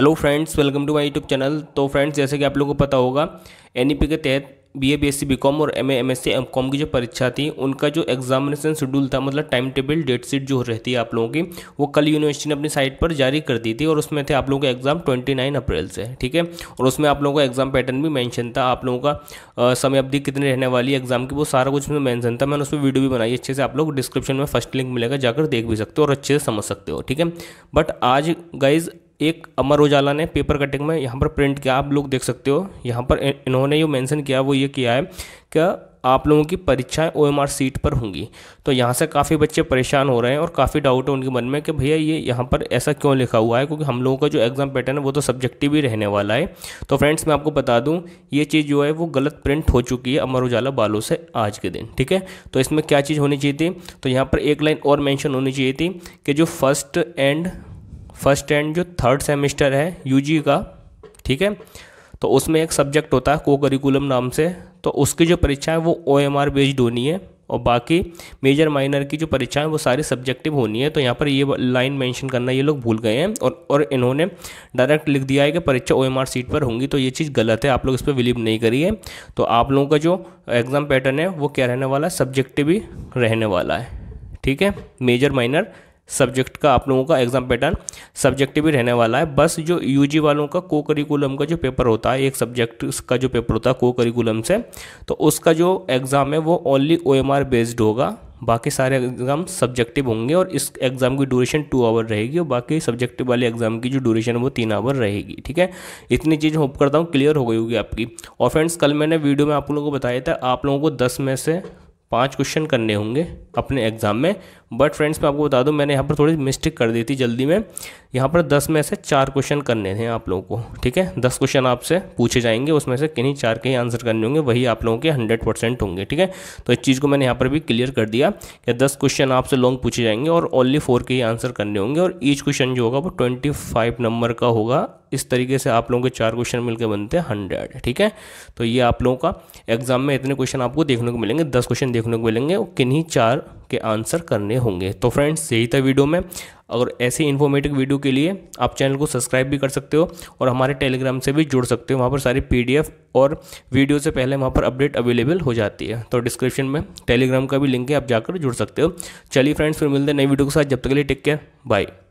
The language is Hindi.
hello friends welcome to my YouTube channel तो फ्रेंड्स जैसे कि आप लोगों को पता होगा एन e के तहत B A B S C B com और M A M S C M com की जो परीक्षा थी उनका जो एग्जामिनेशन शेड्यूल था मतलब टाइम टेबल डेट शीट जो रहती है आप लोगों की वो कल यूनिवर्सिटी ने अपनी साइट पर जारी कर दी थी और उसमें थे आप लोगों का एग्जाम 29 अप्रैल से ठीक है और उसमें आप लोगों का एग्जाम पैटर्न भी मैंशन था आप लोगों का समय अवधि कितनी रहने वाली एग्जाम की वो सारा कुछ उसमें मैंशन था मैंने उस पर वीडियो भी बनाई अच्छे से आप लोग डिस्क्रिप्शन में फर्स्ट लिंक मिलेगा जाकर देख भी सकते हो और अच्छे से समझ सकते हो ठीक है बट आज गाइज़ एक अमर उजाला ने पेपर कटिंग में यहाँ पर प्रिंट किया आप लोग देख सकते हो यहाँ पर इन्होंने जो मेंशन किया वो ये किया है कि आप लोगों की परीक्षाएं ओ सीट पर होंगी तो यहाँ से काफ़ी बच्चे परेशान हो रहे हैं और काफ़ी डाउट है उनके मन में कि भैया ये यहाँ पर ऐसा क्यों लिखा हुआ है क्योंकि हम लोगों का जो एग्ज़ाम पैटर्न है वो तो सब्जेक्टिव ही रहने वाला है तो फ्रेंड्स मैं आपको बता दूँ ये चीज़ जो है वो गलत प्रिंट हो चुकी है अमर उजाला बालों से आज के दिन ठीक है तो इसमें क्या चीज़ होनी चाहिए थी तो यहाँ पर एक लाइन और मैंशन होनी चाहिए थी कि जो फर्स्ट एंड फर्स्ट एंड जो थर्ड सेमेस्टर है यूजी का ठीक है तो उसमें एक सब्जेक्ट होता है को करिकुलम नाम से तो उसकी जो परीक्षा है वो ओ एम आर बेस्ड होनी है और बाकी मेजर माइनर की जो परीक्षा है वो सारी सब्जेक्टिव होनी है तो यहाँ पर ये लाइन मेंशन करना ये लोग भूल गए हैं और और इन्होंने डायरेक्ट लिख दिया है कि परीक्षा ओ एम आर सीट पर होंगी तो ये चीज़ गलत है आप लोग इस पर बिलीव नहीं करिए तो आप लोगों का जो एग्ज़ाम पैटर्न है वो क्या रहने वाला है सब्जेक्टिव ही रहने वाला है ठीक है मेजर माइनर सब्जेक्ट का आप लोगों का एग्जाम पैटर्न सब्जेक्टिव ही रहने वाला है बस जो यूजी वालों का को करिकुलम का जो पेपर होता है एक सब्जेक्ट का जो पेपर होता है को करिकुलम से तो उसका जो एग्ज़ाम है वो ओनली ओ बेस्ड होगा बाकी सारे एग्ज़ाम सब्जेक्टिव होंगे और इस एग्ज़ाम की ड्यूरेशन टू आवर रहेगी और बाकी सब्जेक्टिव वाले एग्ज़ाम की जो ड्यूरेशन है वो तीन आवर रहेगी ठीक है इतनी चीज़ होप करता हूँ क्लियर हो गई होगी आपकी और फ्रेंड्स कल मैंने वीडियो में आप लोगों को बताया था आप लोगों को दस में से पाँच क्वेश्चन करने होंगे अपने एग्ज़ाम में बट फ्रेंड्स मैं आपको बता दूं मैंने यहाँ पर थोड़ी मिस्टेक कर दी थी जल्दी में यहाँ पर दस में से चार क्वेश्चन करने थे आप लोगों को ठीक है दस क्वेश्चन आपसे पूछे जाएंगे उसमें से किन्हीं चार के ही आंसर करने होंगे वही आप लोगों के हंड्रेड परसेंट होंगे ठीक है तो इस चीज़ को मैंने यहाँ पर भी क्लियर कर दिया कि दस क्वेश्चन आपसे लॉन्ग पूछे जाएंगे और ओनली फोर के ही आंसर करने होंगे और ईच क्वेश्चन जो होगा वो ट्वेंटी फाइव नंबर का होगा इस तरीके से आप लोगों के चार क्वेश्चन मिलकर बनते हैं हंड्रेड ठीक है तो ये आप लोगों का एग्जाम में इतने क्वेश्चन आपको देखने को मिलेंगे दस क्वेश्चन देखने को मिलेंगे किन्हीं चार के आंसर करने होंगे तो फ्रेंड्स यही था वीडियो में और ऐसे इन्फॉर्मेटिव वीडियो के लिए आप चैनल को सब्सक्राइब भी कर सकते हो और हमारे टेलीग्राम से भी जुड़ सकते हो वहाँ पर सारी पीडीएफ और वीडियो से पहले वहाँ पर अपडेट अवेलेबल हो जाती है तो डिस्क्रिप्शन में टेलीग्राम का भी लिंक है आप जाकर जुड़ सकते हो चलिए फ्रेंड्स फिर मिलते हैं नई वीडियो के साथ जब तक के लिए टेक केयर बाय